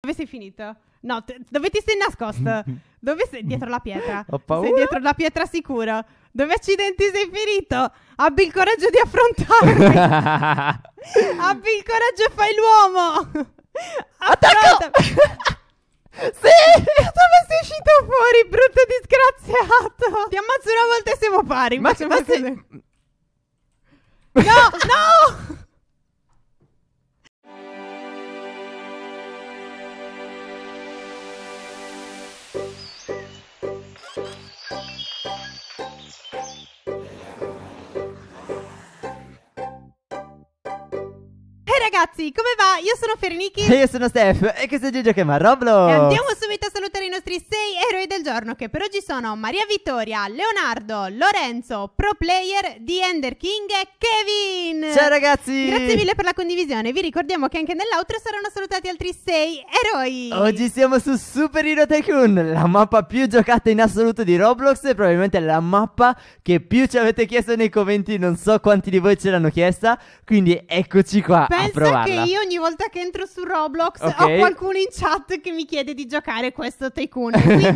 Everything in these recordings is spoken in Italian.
Dove sei finito? No, te- dove ti sei nascosto? Dove sei? Dietro la pietra. Ho paura. Sei dietro la pietra sicuro. Dove accidenti sei finito? Abbi il coraggio di affrontarmi. Abbi il coraggio e fai l'uomo. Attacco! sì! Dove sei uscito fuori, brutto disgraziato? Ti ammazzo una volta e siamo pari. Ma, ma, ma sei... No, no! ragazzi, come va? Io sono Fernichi. E io sono Steph. E questo è Gigi che va Roblox. E andiamo subito a salutare i nostri 6 giorno che per oggi sono Maria Vittoria, Leonardo, Lorenzo, pro player di Ender King e Kevin. Ciao ragazzi! Grazie mille per la condivisione. Vi ricordiamo che anche nell'outro saranno salutati altri 6 eroi. Oggi siamo su Super Hero Tycoon, la mappa più giocata in assoluto di Roblox e probabilmente la mappa che più ci avete chiesto nei commenti, non so quanti di voi ce l'hanno chiesta, quindi eccoci qua Pensa che io ogni volta che entro su Roblox okay. ho qualcuno in chat che mi chiede di giocare questo Tycoon. Quindi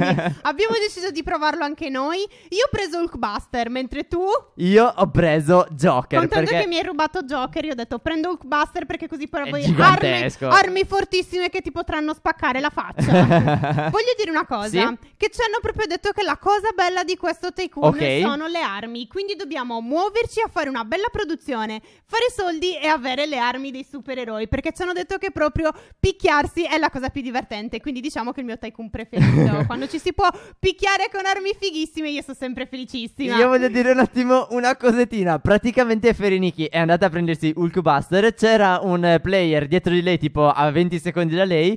Abbiamo deciso di provarlo anche noi. Io ho preso Hulkbuster, mentre tu... Io ho preso Joker. Contanto perché... che mi hai rubato Joker, io ho detto prendo Hulkbuster perché così poi voi armi, armi fortissime che ti potranno spaccare la faccia. Voglio dire una cosa, sì? che ci hanno proprio detto che la cosa bella di questo Taekwondo okay. sono le armi, quindi dobbiamo muoverci a fare una bella produzione, fare soldi e avere le armi dei supereroi, perché ci hanno detto che proprio picchiarsi è la cosa più divertente, quindi diciamo che il mio Tycoon preferito, quando ci si può può picchiare con armi fighissime. Io sono sempre felicissima. Io voglio dire un attimo una cosettina. Praticamente Ferinichi è andata a prendersi Hulk Buster. C'era un player dietro di lei, tipo a 20 secondi da lei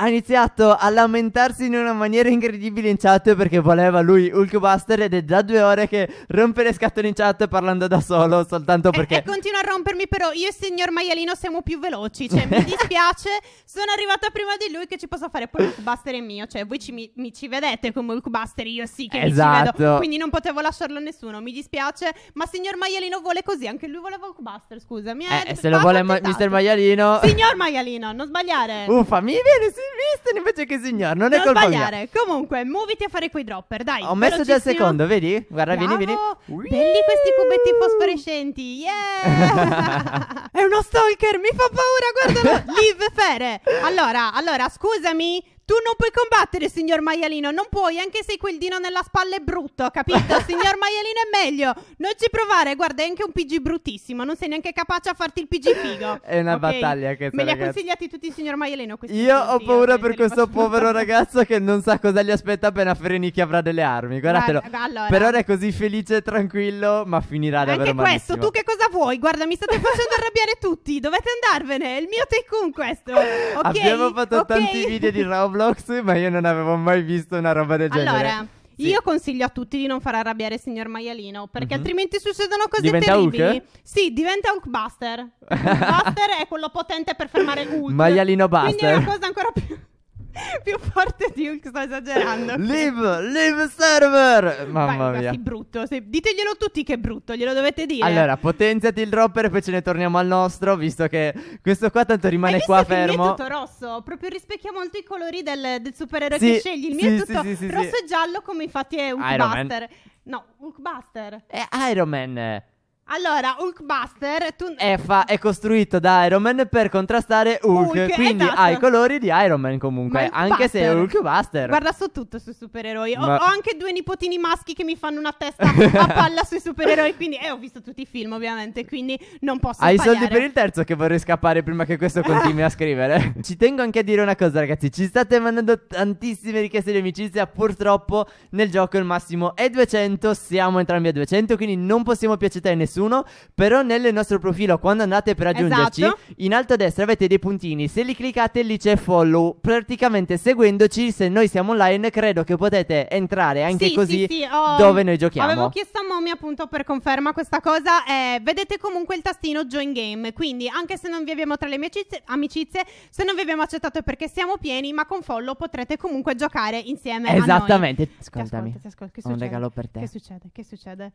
ha iniziato a lamentarsi in una maniera incredibile in chat perché voleva lui Hulkbuster ed è già due ore che rompe le scatole in chat parlando da solo soltanto perché... E, e continua a rompermi però io e il signor Maialino siamo più veloci, cioè mi dispiace, sono arrivata prima di lui che ci posso fare, poi Hulkbuster è mio, cioè voi ci, mi, mi, ci vedete come Hulkbuster, io sì che esatto. ci vedo, esatto. quindi non potevo lasciarlo a nessuno, mi dispiace, ma signor Maialino vuole così, anche lui voleva Hulkbuster, scusami. Eh, eh se lo ah, vuole ma- mister Maialino... Signor Maialino, non sbagliare. Uffa, mi viene sì Winston invece che signor, non è colpa sbagliare. mia. Comunque, muoviti a fare quei dropper, dai. Ho messo già il secondo, vedi? Guarda, Bravo. vieni, vieni. Belli questi cubetti fosforescenti. Yeah! è uno stalker, mi fa paura, guardalo. Liv Fere. Allora, allora, scusami, tu non puoi combattere, signor maialino, non puoi, anche se quel dino nella spalla è brutto, capito? signor maialino è meglio. Non ci provare, guarda, è anche un PG bruttissimo, non sei neanche capace a farti il PG figo. È una okay? battaglia che Me li ha consigliati tutti, signor maialino, questi Io ho paura io, per questo povero ragazzo che non sa cosa gli aspetta appena Ferenicchi avrà delle armi. Guardatelo. Guarda, allora. Per ora è così felice e tranquillo, ma finirà davvero male. Anche questo, tu che cosa vuoi? Guarda, mi state facendo arrabbiare tutti. Dovete andarvene, è il mio take questo. Okay? Abbiamo fatto okay? tanti video di Roblox Roblox, ma io non avevo mai visto una roba del genere. Allora, sì. io consiglio a tutti di non far arrabbiare il signor maialino, perché mm-hmm. altrimenti succedono cose diventa terribili. Hulk? Sì, diventa Hulkbuster. Hulkbuster è quello potente per fermare Hulk. Maialino Buster. Quindi è una cosa ancora più più forte di Hulk, sto esagerando. Live, live server! Mamma Vai, mia. Sì, brutto. Se... Diteglielo tutti che è brutto, glielo dovete dire. Allora, potenziati il dropper e poi ce ne torniamo al nostro, visto che questo qua tanto rimane qua fermo. Il mio È tutto rosso, proprio rispecchia molto i colori del, del supereroe sì, che scegli. Il mio sì, è tutto rosso e giallo, come infatti è Hulkbuster. No, Hulkbuster. È Iron Man. Allora, Hulkbuster tu... è, fa- è, costruito da Iron Man per contrastare Hulk, Hulk quindi esatto. ha i colori di Iron Man comunque, anche se è Hulkbuster. Guarda, so tutto sui supereroi. Ho, Ma... ho, anche due nipotini maschi che mi fanno una testa a palla sui supereroi, quindi eh, ho visto tutti i film ovviamente, quindi non posso Hai sbagliare. soldi per il terzo che vorrei scappare prima che questo continui a scrivere. ci tengo anche a dire una cosa ragazzi, ci state mandando tantissime richieste di amicizia, purtroppo nel gioco il massimo è 200, siamo entrambi a 200, quindi non possiamo piacere a nessuno nessuno. Però nel nostro profilo, quando andate per raggiungerci, esatto. in alto a destra avete dei puntini. Se li cliccate, lì c'è follow. Praticamente seguendoci, se noi siamo online, credo che potete entrare anche sì, così sì, sì. Oh, dove noi giochiamo. Avevo chiesto a Momi appunto per conferma questa cosa. Eh, vedete comunque il tastino join game. Quindi, anche se non vi abbiamo tra le amicizie, amicizie se non vi abbiamo accettato è perché siamo pieni, ma con follow potrete comunque giocare insieme. Esattamente. Ascoltami. ascolta, ascolta. un regalo per te. Che succede? Che succede?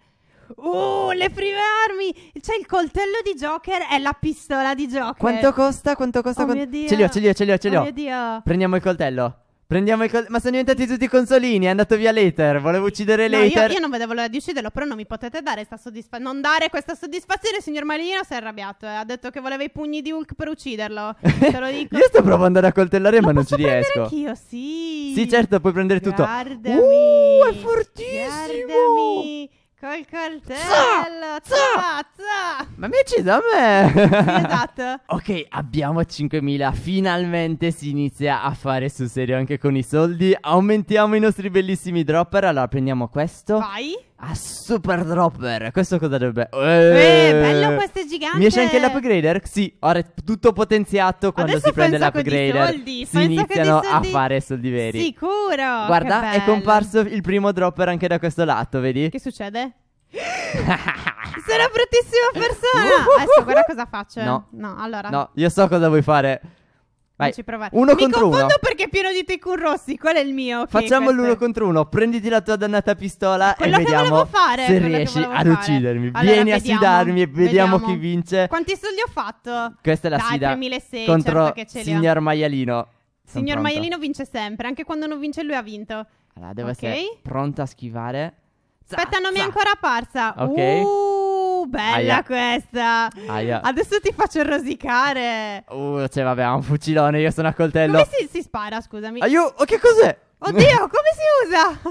Uh, le prime armi! C'è il coltello di Joker e la pistola di Joker. Quanto costa? Quanto costa? Oh quant- mio Dio. Ce li ho, ce li ho, ce li ho, ce li ho. Oh mio Dio. Prendiamo il coltello. Prendiamo il coltello. Ma sono diventati tutti consolini. È andato via Later. Volevo uccidere no, Later. Io, io non vedevo l'ora di ucciderlo, però non mi potete dare questa soddisfazione. Non dare questa soddisfazione, signor Marino. Si è arrabbiato. Eh. Ha detto che voleva i pugni di Hulk per ucciderlo. Te lo dico. io sto provando ad accoltellare, ma non ci riesco. Anch'io, sì. Sì, certo, puoi prendere tutto. Guardami. Uh, è fortissimo. Guardami. Col coltello! Zazza! Ma mi invece a me! Sì, esatto. ok, abbiamo 5.000. Finalmente si inizia a fare sul serio anche con i soldi. Aumentiamo i nostri bellissimi dropper. Allora prendiamo questo. Vai a Super Dropper. Questo cosa dovrebbe. Eh, eh, bello questo è gigante. Mi esce anche l'upgrader? Sì, ora è tutto potenziato quando Adesso si prende l'upgrader. Soldi, si iniziano a fare soldi veri. Sicuro. Guarda, è comparso il primo dropper anche da questo lato, vedi? Che succede? Sono bruttissima persona. Adesso guarda cosa faccio. No, no, allora. No, io so cosa vuoi fare. Vai. Uno Mi contro uno. perché è pieno di tecun rossi. Qual è il mio? Facciamo questo... l'uno contro uno. Prenditi la tua dannata pistola quello e vediamo fare, se riesci ad uccidermi. Allora, Vieni vediamo, a sfidarmi e vediamo, vediamo, chi vince. Quanti soldi ho fatto? Questa è la Dai, sfida 3600, contro certo signor Maialino. Son signor pronto. Maialino vince sempre, anche quando non vince lui ha vinto. Allora, devo okay. essere pronta a schivare. Aspetta, non mi è ancora apparsa. Ok. Uh bella Aia. questa. Aia. Adesso ti faccio rosicare. Uh, cioè, vabbè, ha un fucilone, io sono a coltello. Come si, si spara, scusami? Aiuto, oh, che cos'è? Oddio, come si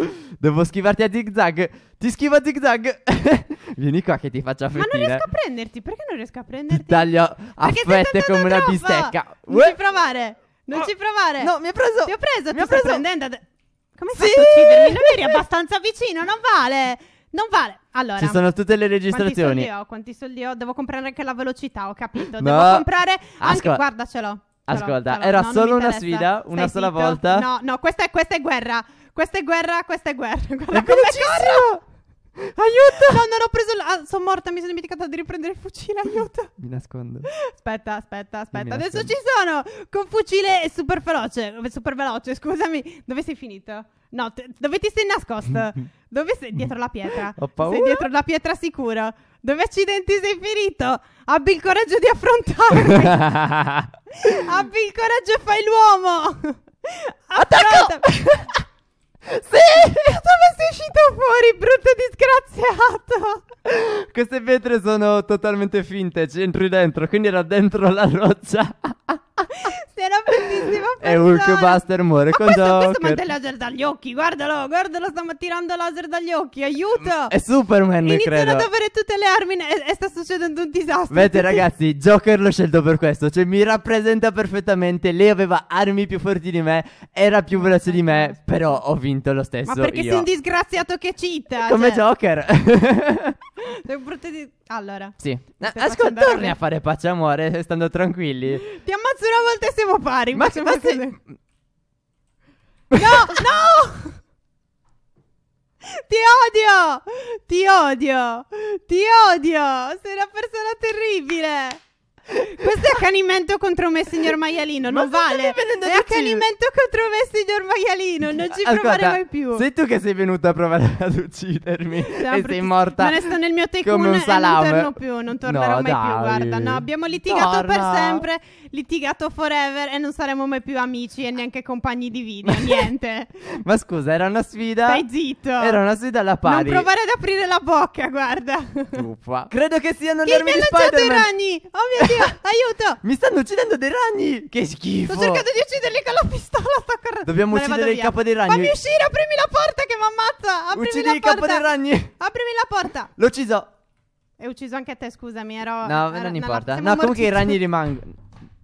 usa? Devo schivarti a zigzag. Ti schivo a zigzag. Vieni qua che ti faccio fettine. Ma non riesco a prenderti. Perché non riesco a prenderti? Ti taglio a fette come una bistecca. Non ci provare. Non oh. ci provare. No, mi ha preso. Ti ho preso. Mi ha preso. Prendendo. Come sì! fai a uccidermi? Non eri abbastanza vicino, non vale. Non vale. Allora, ci sono tutte le registrazioni. Quanti soldi ho? Quanti soldi ho? Devo comprare anche la velocità, ho capito. Devo comprare ah, anche. Ascol- guarda, ce l'ho. Ascolta, ce l'ho, era solo una sfida, una sola zitto. volta. No, no, questa è, questa è guerra. Questa è guerra, questa è guerra. Guarda è come corro! Aiuto! No, non ho preso. La... Ah, sono morta, mi sono dimenticata di riprendere il fucile. Aiuto! Mi nascondo. Aspetta, aspetta, aspetta. Adesso ci sono con fucile super veloce. Super veloce, scusami. Dove sei finito? No, te... dove ti sei nascosto? dove sei? Dietro la pietra. Ho paura. Sei dietro la pietra sicuro. Dove accidenti sei finito? Abbi il coraggio di affrontarmi. Abbi il coraggio e fai l'uomo. Attacco! Sì, dove sei uscito fuori, brutto disgraziato? Queste pietre sono totalmente finte, c'entri dentro, quindi era dentro la roccia. Sei una bellissima persona. È Hulkbuster muore con questo, Joker. Questo manda laser dagli occhi, guardalo, guardalo, sta tirando laser dagli occhi, aiuto. È Superman, Iniziano credo. Iniziano ad avere tutte le armi e, e sta succedendo un disastro. Vedete ragazzi, Joker l'ho scelto per questo, cioè mi rappresenta perfettamente, lei aveva armi più forti di me, era più veloce di me, però ho vinto lo stesso Ma perché io. sei un disgraziato che cita? Come cioè... Joker. Sei un brutto di... Allora. Sì. Ah, ascolta, torni a fare pace amore, stando tranquilli. Ti ammazzo una volta e siamo pari. Ma, ma sei... No, no! Ti odio! Ti odio! Ti odio! Sei una persona terribile! Questo è accanimento contro me, signor maialino. Non Ma vale. È accanimento contro me, signor maialino. Non ci Ascolta, provare mai più. Sei tu che sei venuta a provare ad uccidermi. Sì, e sei morta. Me ne sto nel mio tecun come un salame. Non torno più. Non tornerò no, mai dai. più. Guarda, no, abbiamo litigato Torna. per sempre. Litigato forever. E non saremo mai più amici e neanche compagni di video. niente. Ma scusa, era una sfida. Stai zitto. Era una sfida alla pari. Non provare ad aprire la bocca, guarda. Credo che siano le mie di Spider-Man. mi ha lanciato i ragni? Oh mio Oddio, aiuto! Mi stanno uccidendo dei ragni! Che schifo! Sto cercando di ucciderli con la pistola, sto correndo. Dobbiamo uccidere il via. capo dei ragni. Fammi uscire, aprimi la porta che mi ammazza! Aprimi Uccidi la il porta. capo dei ragni! Aprimi la porta! L'ho ucciso! E ucciso anche te, scusami, ero... No, ero, non importa. No, comunque i ragni rimangono...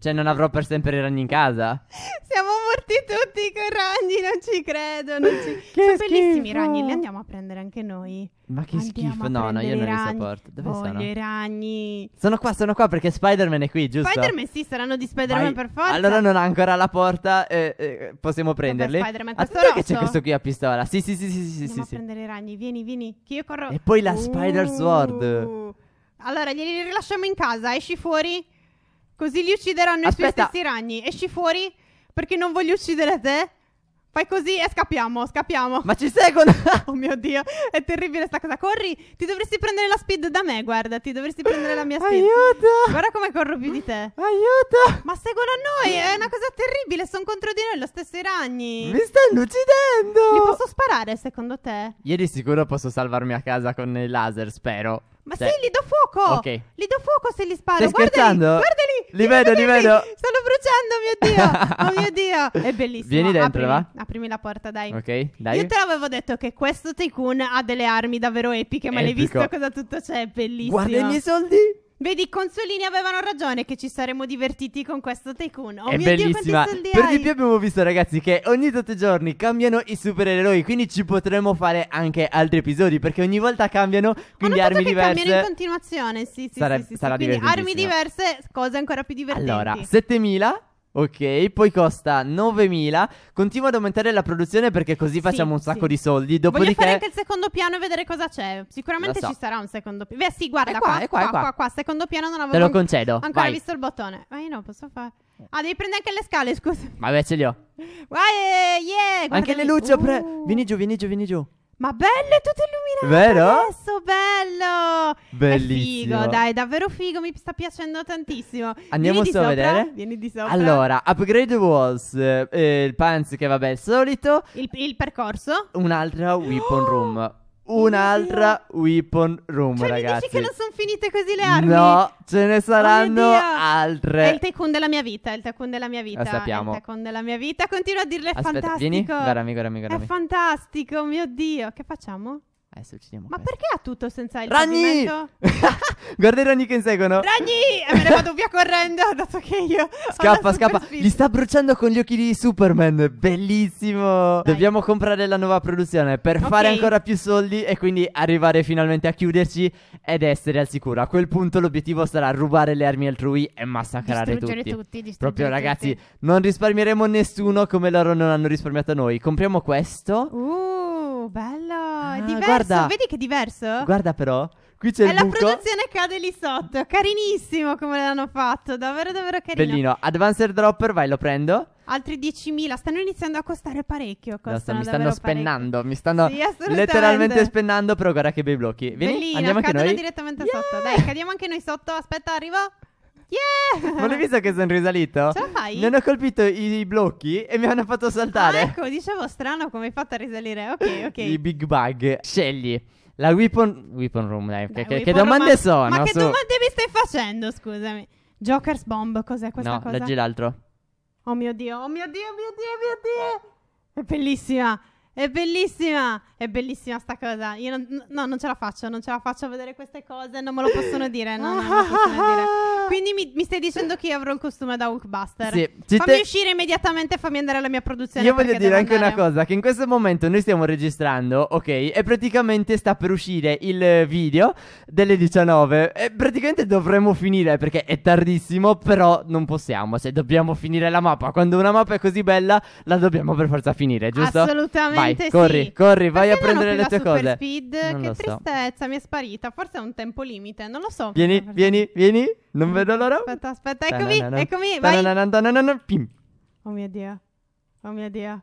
Cioè, non avrò per sempre i ragni in casa. Siamo morti tutti con ragni, non ci credo. Non ci... che Sono schifo. bellissimi i ragni, li andiamo a prendere anche noi. Ma che andiamo schifo, no, no, io non li sopporto. Dove Voglio sono? i ragni. Sono qua, sono qua perché Spider-Man è qui, giusto? Spider-Man sì, saranno di Spider-Man Vai. per forza. Allora non ha ancora la porta, eh, eh, possiamo prenderli. Spider-Man Aspetta ah, che c'è questo qui a pistola. Sì, sì, sì, sì, sì, andiamo sì. a sì. prendere i ragni, vieni, vieni, che io corro. E poi la uh. Spider Sword. Allora, glieli rilasciamo in casa, esci fuori. Così li uccideranno Aspetta. i suoi stessi ragni. Esci fuori perché non voglio uccidere te. Fai così e scappiamo, scappiamo. Ma ci seguono. oh mio Dio, è terribile sta cosa. Corri, ti dovresti prendere la speed da me, guarda. Ti dovresti prendere la mia speed. Aiuto! Guarda come corro più di te. Aiuto! Ma seguono a noi, è una cosa terribile. Sono contro di noi lo stesso i ragni. Mi stanno uccidendo! Li posso sparare, secondo te? Io di sicuro posso salvarmi a casa con il laser, spero. Ma Dai. Cioè, sì, li do fuoco! Ok. Li do fuoco se li sparo. Stai guarda scherzando? Li vedo, li vedo! Stanno bruciando, mio Dio! oh mio Dio! È bellissimo. Vieni dentro, aprimi, va? Aprimi la porta, dai. Ok, dai. Io te l'avevo detto che questo Tycoon ha delle armi davvero epiche, ma l'hai Epico. visto cosa tutto c'è? È bellissimo. Guarda i miei soldi! Vedi, i consolini avevano ragione che ci saremmo divertiti con questo Tycoon. Oh è bellissima. Dio, per hai? di più abbiamo visto, ragazzi, che ogni 8 giorni cambiano i supereroi. Quindi ci potremmo fare anche altri episodi. Perché ogni volta cambiano. Quindi armi diverse. cambiano in continuazione. Sì, sì, Sare- sì, sì, Sarà sì, Quindi armi diverse, cose ancora più divertenti. Allora, 7000 Ok, poi costa 9.000. Continua ad aumentare la produzione perché così facciamo un sacco sì. di soldi. Dopodiché... Voglio fare anche il secondo piano e vedere cosa c'è. Sicuramente so. ci sarà un secondo piano. Beh, sì, guarda è qua, qua, è qua, qua, qua, qua, qua, Secondo piano non avevo Te lo concedo. Ancora Vai. visto il bottone. Ma io non posso fare. Ah, devi prendere anche le scale, scusa. Vabbè, ce li ho. Vai, eh, yeah, Anche le luci. Uh. Pre... Vieni giù, vieni giù, vieni giù. Ma bello, è tutto illuminato Vero? adesso, bello! Bellissimo. È figo, dai, davvero figo, mi sta piacendo tantissimo. Andiamo vieni a vedere? Vieni di sopra. Allora, Upgrade Walls, eh, il pants che vabbè, è solito. Il, il percorso. Un'altra Weapon Room un'altra Oddio. weapon room, cioè, ragazzi. dici che non sono finite così le armi? No, ce ne saranno oh altre. È il tycoon della mia vita, è il tycoon della mia vita. Lo sappiamo. È il tycoon della mia vita. Continua a dirle, è Aspetta, fantastico. vieni, guardami, guardami, guardami. È fantastico, mio Dio. Che facciamo? Adesso eh, uccidiamo Ma questo. perché ha tutto senza il Ragni! Guarda i ragni che inseguono. Ragni! E me ne vado via correndo, dato che io... Scappa, scappa. Li sta bruciando con gli occhi di Superman. Bellissimo. Dai. Dobbiamo comprare la nuova produzione per okay. fare ancora più soldi e quindi arrivare finalmente a chiuderci ed essere al sicuro. A quel punto l'obiettivo sarà rubare le armi altrui e massacrare distruggere tutti. tutti distruggere Proprio tutti. ragazzi, non risparmieremo nessuno come loro non hanno risparmiato noi. Compriamo questo. Uh bello! Ah, è diverso guarda, vedi che è diverso? Guarda però, qui c'è È il la produzione che cade lì sotto, carinissimo come l'hanno fatto, davvero davvero carino. Bellino, Advanced Dropper, vai lo prendo. Altri 10.000, stanno iniziando a costare parecchio. No, sta, mi stanno spennando, mi stanno sì, letteralmente spennando, però guarda che bei blocchi. Vieni, Bellina, andiamo anche noi. direttamente yeah. sotto, dai, cadiamo anche noi sotto, aspetta, arrivo. Yeah! Ma l'hai visto che sono risalito? Ce la fai? Mi hanno colpito i, i blocchi e mi hanno fatto saltare. Ah, ecco, dicevo strano come hai fatto a risalire. Ok, ok. I big bug. Scegli. La weapon, weapon room, dai, dai che, weapon che, domande room, sono? Ma che su... domande mi stai facendo, scusami? Joker's Bomb, cos'è questa no, cosa? No, leggi l'altro. Oh mio Dio, oh mio Dio, oh mio Dio, oh mio Dio! È bellissima. È bellissima, è bellissima sta cosa. Io non, no, non ce la faccio, non ce la faccio a vedere queste cose, non me lo possono dire. No, no, non dire. Quindi mi, mi, stai dicendo che io avrò il costume da Hulkbuster. Sì, fammi te... uscire immediatamente e fammi andare alla mia produzione. Io voglio dire anche andare. una cosa, che in questo momento noi stiamo registrando, ok, e praticamente sta per uscire il video delle 19. E praticamente dovremmo finire perché è tardissimo, però non possiamo, cioè dobbiamo finire la mappa. Quando una mappa è così bella, la dobbiamo per forza finire, giusto? Assolutamente. Vai vai, sì. corri, corri, vai a prendere le tue cose. Speed, non che tristezza, so. mi è sparita. Forse è un tempo limite, non lo so. Vieni, vieni, vieni. Non vedo l'ora. Aspetta, aspetta, eccomi, eccomi, vai. Oh mio Dio. Oh mio Dio.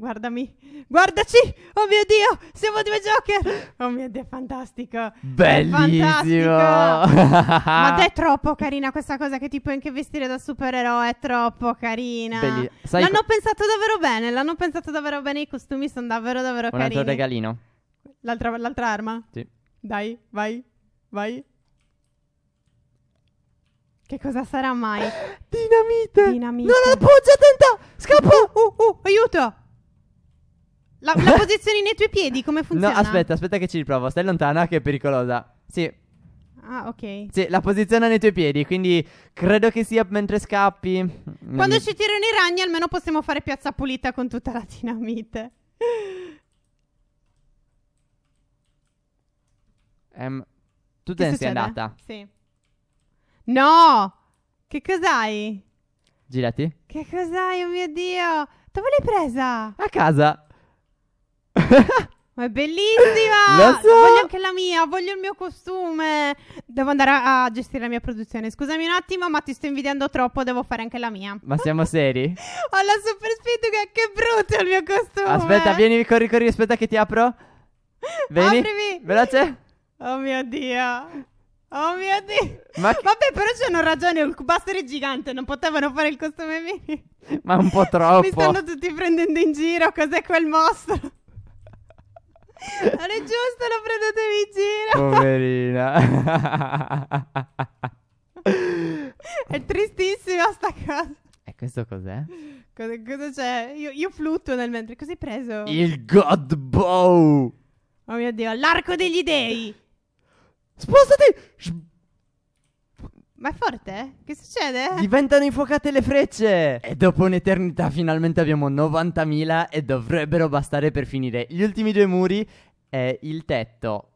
Guardami, guardaci! Oh mio Dio, siamo due Joker! Oh mio Dio, è fantastico! Bellissimo! È fantastico. Ma è troppo carina questa cosa che ti puoi anche vestire da supereroe, è troppo carina! Sai l'hanno co- pensato davvero bene, l'hanno pensato davvero bene, i costumi sono davvero davvero Un carini. Un altro regalino. L'altra, l'altra arma? Sì. Dai, vai, vai. Che cosa sarà mai? Dinamite! Dinamite! Non appoggia, tenta! Scappa! Uh, uh, uh, aiuto! La, la posizioni nei tuoi piedi come funziona? No, aspetta, aspetta che ci riprovo. Stai lontana che è pericolosa. Sì. Ah, ok. Sì, la posiziona nei tuoi piedi, quindi credo che sia mentre scappi. Quando mm. ci tirano i ragni almeno possiamo fare piazza pulita con tutta la dinamite. Um, tu te ne sei andata? Sì. No! Che cos'hai? Girati. Che cos'hai, oh mio Dio? Dove l'hai presa? A casa. Ma è bellissima! So. Voglio anche la mia, voglio il mio costume. Devo andare a, a, gestire la mia produzione. Scusami un attimo, ma ti sto invidiando troppo, devo fare anche la mia. Ma siamo seri? Ho la super speed, che brutto è il mio costume. Aspetta, vieni, corri, corri, aspetta che ti apro. Vieni. Aprimi. Veloce. Oh mio Dio. Oh mio Dio. Ma... Vabbè, però c'hanno ragione, il cubastro è gigante, non potevano fare il costume mini. Ma un po' troppo. Mi stanno tutti prendendo in giro, cos'è quel mostro? Non è giusto, non prendetevi in giro. Poverina. è tristissima sta cosa. E questo cos'è? Cosa, cosa c'è? Io, io flutto nel mentre. Cos'hai preso? Il God Bow. Oh mio Dio, l'arco degli dei. Spostati! Ma è forte? Che succede? Diventano infuocate le frecce! E dopo un'eternità finalmente abbiamo 90.000 e dovrebbero bastare per finire gli ultimi due muri e il tetto.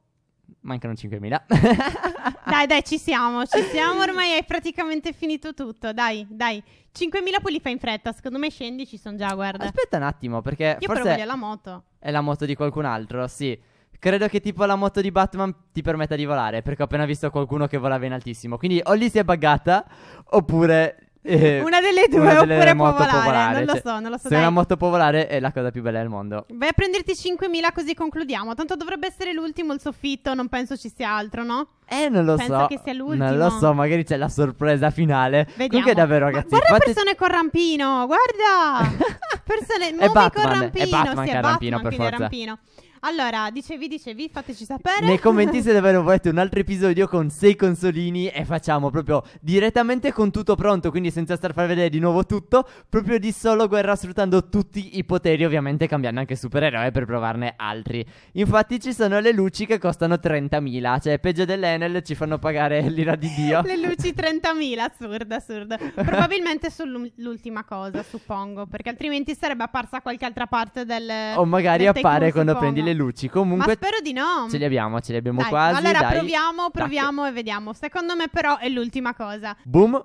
Mancano 5.000. dai, dai, ci siamo, ci siamo, ormai è praticamente finito tutto. Dai, dai. 5.000 poi li fai in fretta, secondo me scendi, ci sono già, guarda. Aspetta un attimo, perché Io forse però voglio la moto. È la moto di qualcun altro, sì. Credo che tipo la moto di Batman ti permetta di volare, perché ho appena visto qualcuno che volava in altissimo. Quindi o lì si è buggata, oppure... eh, una delle due, una delle oppure può moto volare, non lo so, cioè, non lo so. Se dai. una moto può volare è la cosa più bella del mondo. Vai a prenderti 5.000 così concludiamo. Tanto dovrebbe essere l'ultimo il soffitto, non penso ci sia altro, no? Eh, non lo Penso so. che sia l'ultimo. Non lo so, magari c'è la sorpresa finale. Vediamo. Comunque davvero, Ma guarda fate- persone con rampino, guarda! persone nuove Batman, con è Batman sì, che ha il rampino, per quindi è forza. rampino. Allora, dicevi, dicevi, fateci sapere. Nei commenti se davvero volete un altro episodio con sei consolini e facciamo proprio direttamente con tutto pronto, quindi senza star a far vedere di nuovo tutto, proprio di solo guerra sfruttando tutti i poteri, ovviamente cambiando anche supereroe per provarne altri. Infatti ci sono le luci che costano 30.000, cioè peggio dell'Enel ci fanno pagare l'ira di Dio. le luci 30.000, assurdo, assurdo. Probabilmente sull'ultima cosa, suppongo, perché altrimenti sarebbe apparsa qualche altra parte del... O magari del appare quando prendi le le luci. Comunque. Ma spero di no. Ce li abbiamo, ce li abbiamo dai, quasi. Allora dai. proviamo, proviamo Tac. e vediamo. Secondo me, però, è l'ultima cosa. Boom.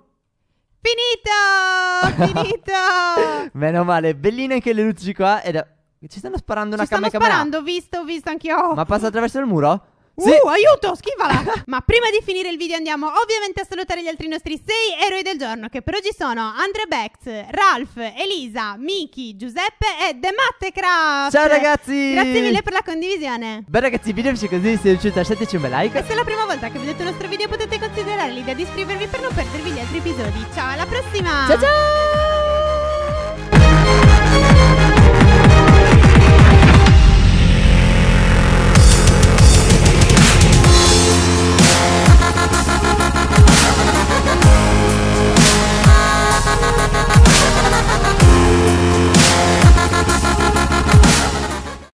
Finito! Finito! Meno male, belline anche le luci qua. Ed... Ci stanno sparando una camera. Ci stanno cam- sparando, ho visto, ho visto anch'io. Ma passa attraverso il muro? Sì. Uh, aiuto, schifala! Ma prima di finire il video andiamo ovviamente a salutare gli altri nostri sei eroi del giorno che per oggi sono Andre Bex, Ralph, Elisa, Miki, Giuseppe e The Mattecraft! Ciao ragazzi! Grazie mille per la condivisione! Beh ragazzi, il video vi è così, se vi è piaciuto lasciateci un bel like! E se è la prima volta che vedete il nostro video potete considerare l'idea di iscrivervi per non perdervi gli altri episodi. Ciao, alla prossima! Ciao ciao!